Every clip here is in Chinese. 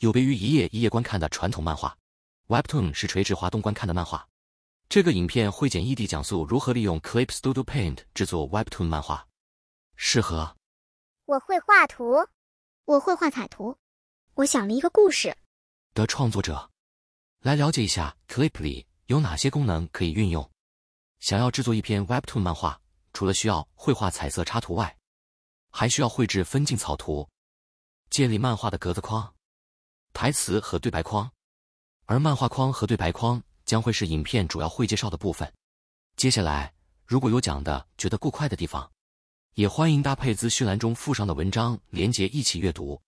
有别于一页一页观看的传统漫画，Webtoon 是垂直滑动观看的漫画。这个影片会简易地讲述如何利用 Clip Studio Paint 制作 Webtoon 漫画。适合我会画图，我会画彩图，我想了一个故事的创作者来了解一下 Clip 里有哪些功能可以运用。想要制作一篇 Webtoon 漫画，除了需要绘画彩色插图外，还需要绘制分镜草图，建立漫画的格子框。台词和对白框，而漫画框和对白框将会是影片主要会介绍的部分。接下来，如果有讲的觉得过快的地方，也欢迎搭配资讯栏中附上的文章连接一起阅读，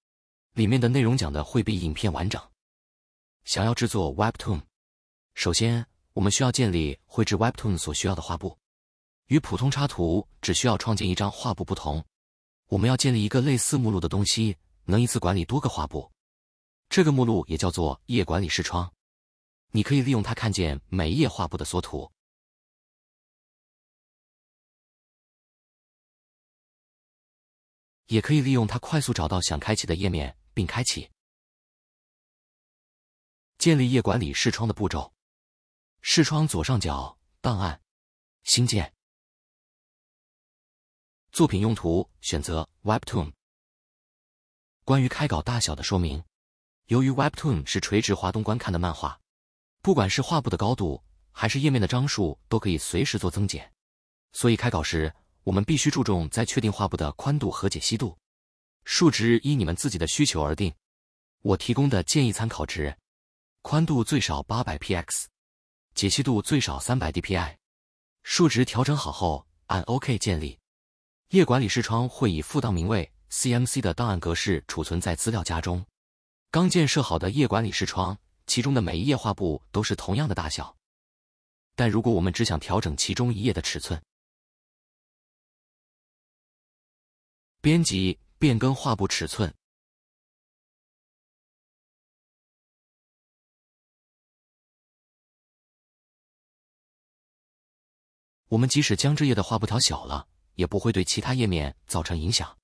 里面的内容讲的会比影片完整。想要制作 Webtoon，首先我们需要建立绘制 Webtoon 所需要的画布。与普通插图只需要创建一张画布不同，我们要建立一个类似目录的东西，能一次管理多个画布。这个目录也叫做页管理视窗，你可以利用它看见每页画布的缩图，也可以利用它快速找到想开启的页面并开启。建立页管理视窗的步骤：视窗左上角档案新建，作品用途选择 Web Toon，关于开稿大小的说明。由于 Webtoon 是垂直滑动观看的漫画，不管是画布的高度还是页面的张数，都可以随时做增减。所以开稿时，我们必须注重在确定画布的宽度和解析度数值，依你们自己的需求而定。我提供的建议参考值：宽度最少 800px，解析度最少 300dpi。数值调整好后，按 OK 建立。页管理视窗会以副档名为 CMC 的档案格式储存在资料夹中。刚建设好的页管理视窗，其中的每一页画布都是同样的大小。但如果我们只想调整其中一页的尺寸，编辑、变更画布尺寸，我们即使将这页的画布调小了，也不会对其他页面造成影响。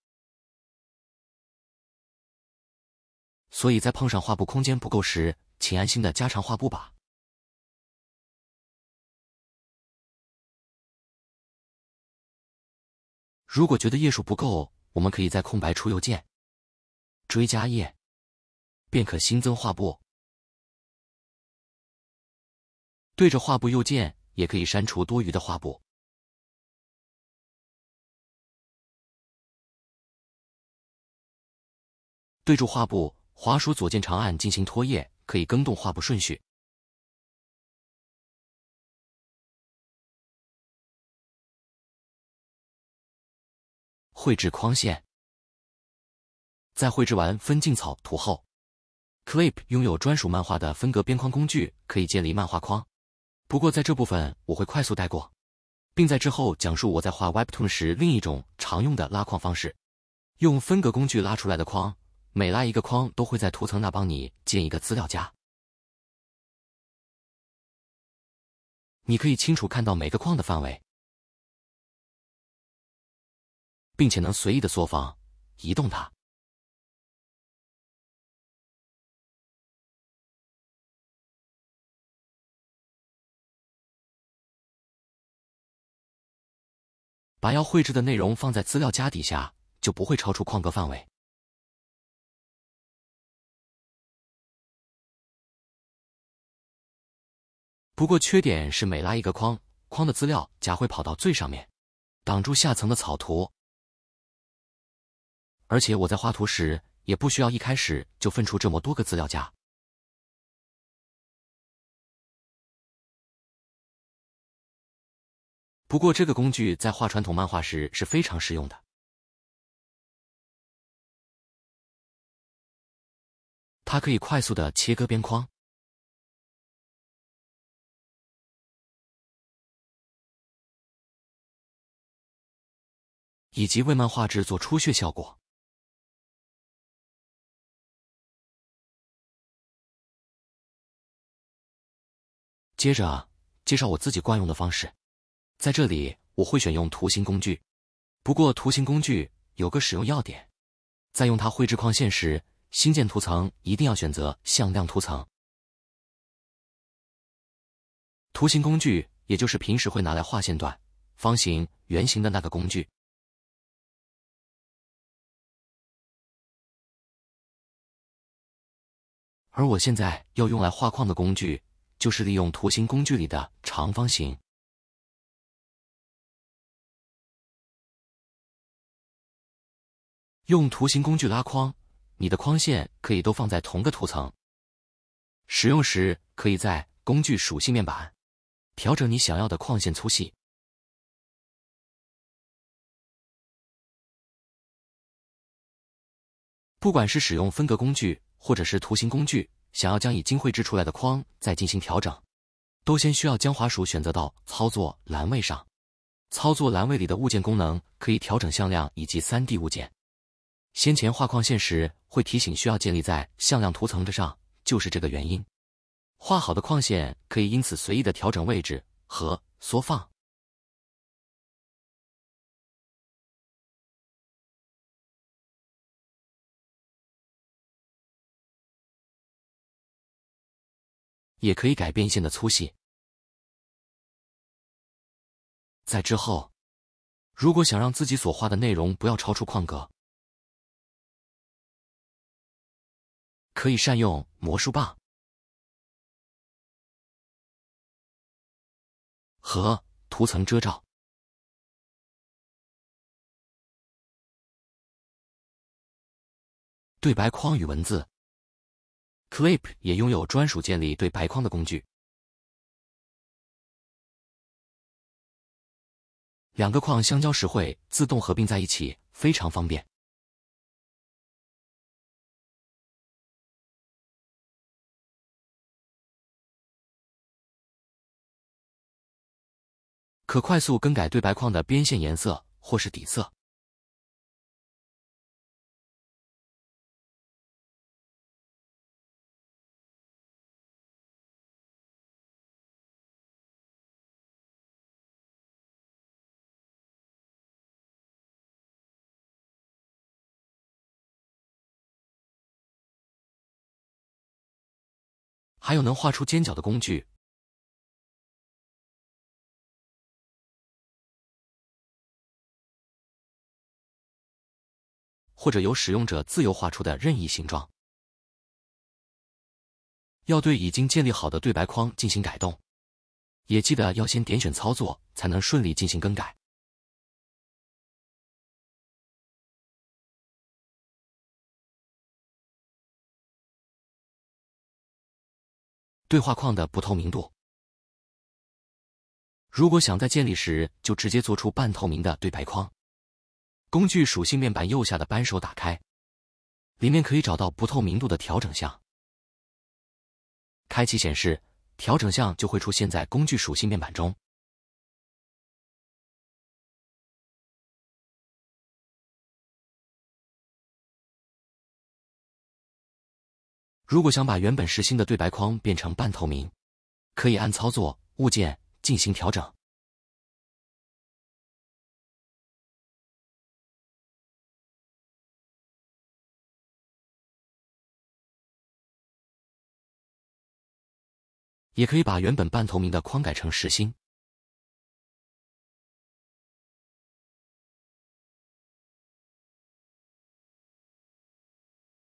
所以在碰上画布空间不够时，请安心的加长画布吧。如果觉得页数不够，我们可以在空白处右键追加页，便可新增画布。对着画布右键也可以删除多余的画布。对住画布。滑鼠左键长按进行拖曳，可以更动画布顺序。绘制框线，在绘制完分镜草图后，Clip 拥有专属漫画的分隔边框工具，可以建立漫画框。不过在这部分我会快速带过，并在之后讲述我在画 Webtoon 时另一种常用的拉框方式，用分隔工具拉出来的框。每拉一个框，都会在图层那帮你建一个资料夹。你可以清楚看到每个框的范围，并且能随意的缩放、移动它。把要绘制的内容放在资料夹底下，就不会超出框格范围。不过缺点是，每拉一个框，框的资料夹会跑到最上面，挡住下层的草图。而且我在画图时也不需要一开始就分出这么多个资料夹。不过这个工具在画传统漫画时是非常实用的，它可以快速的切割边框。以及为漫画制作出血效果。接着介绍我自己惯用的方式，在这里我会选用图形工具。不过图形工具有个使用要点，在用它绘制框线时，新建图层一定要选择向量图层。图形工具也就是平时会拿来画线段、方形、圆形的那个工具。而我现在要用来画框的工具，就是利用图形工具里的长方形。用图形工具拉框，你的框线可以都放在同个图层。使用时，可以在工具属性面板调整你想要的框线粗细。不管是使用分隔工具。或者是图形工具，想要将已经绘制出来的框再进行调整，都先需要将滑鼠选择到操作栏位上。操作栏位里的物件功能可以调整向量以及 3D 物件。先前画框线时会提醒需要建立在向量图层之上，就是这个原因。画好的框线可以因此随意的调整位置和缩放。也可以改变线的粗细。在之后，如果想让自己所画的内容不要超出框格，可以善用魔术棒和图层遮罩、对白框与文字。Clip 也拥有专属建立对白框的工具，两个框相交时会自动合并在一起，非常方便。可快速更改对白框的边线颜色或是底色。还有能画出尖角的工具，或者由使用者自由画出的任意形状。要对已经建立好的对白框进行改动，也记得要先点选操作，才能顺利进行更改。对话框的不透明度。如果想在建立时就直接做出半透明的对白框，工具属性面板右下的扳手打开，里面可以找到不透明度的调整项。开启显示，调整项就会出现在工具属性面板中。如果想把原本实心的对白框变成半透明，可以按操作物件进行调整。也可以把原本半透明的框改成实心。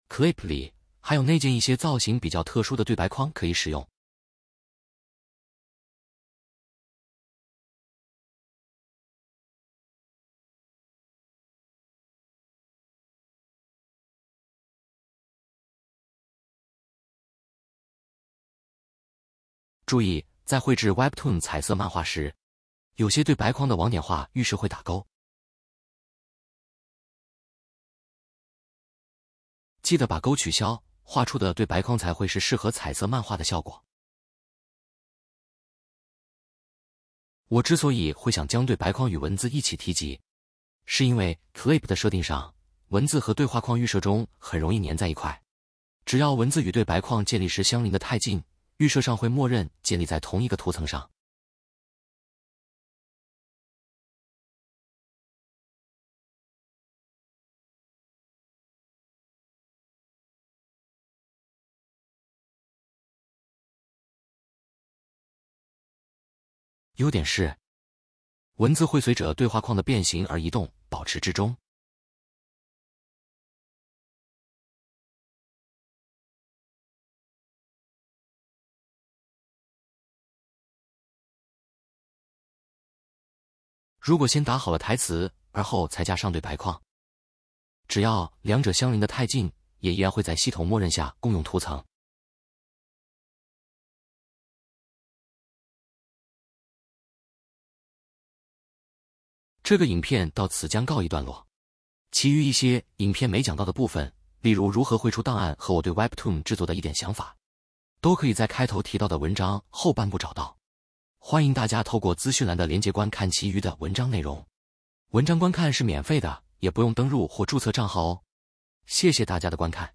Cliply。还有内建一些造型比较特殊的对白框可以使用。注意，在绘制 Webtoon 彩色漫画时，有些对白框的网点画预设会打勾，记得把勾取消。画出的对白框才会是适合彩色漫画的效果。我之所以会想将对白框与文字一起提及，是因为 Clip 的设定上，文字和对话框预设中很容易粘在一块。只要文字与对白框建立时相邻的太近，预设上会默认建立在同一个图层上。优点是，文字会随着对话框的变形而移动，保持之中。如果先打好了台词，而后才加上对白框，只要两者相邻的太近，也依然会在系统默认下共用图层。这个影片到此将告一段落，其余一些影片没讲到的部分，例如如何绘出档案和我对 Webtoon 制作的一点想法，都可以在开头提到的文章后半部找到。欢迎大家透过资讯栏的连接观看其余的文章内容，文章观看是免费的，也不用登录或注册账号哦。谢谢大家的观看。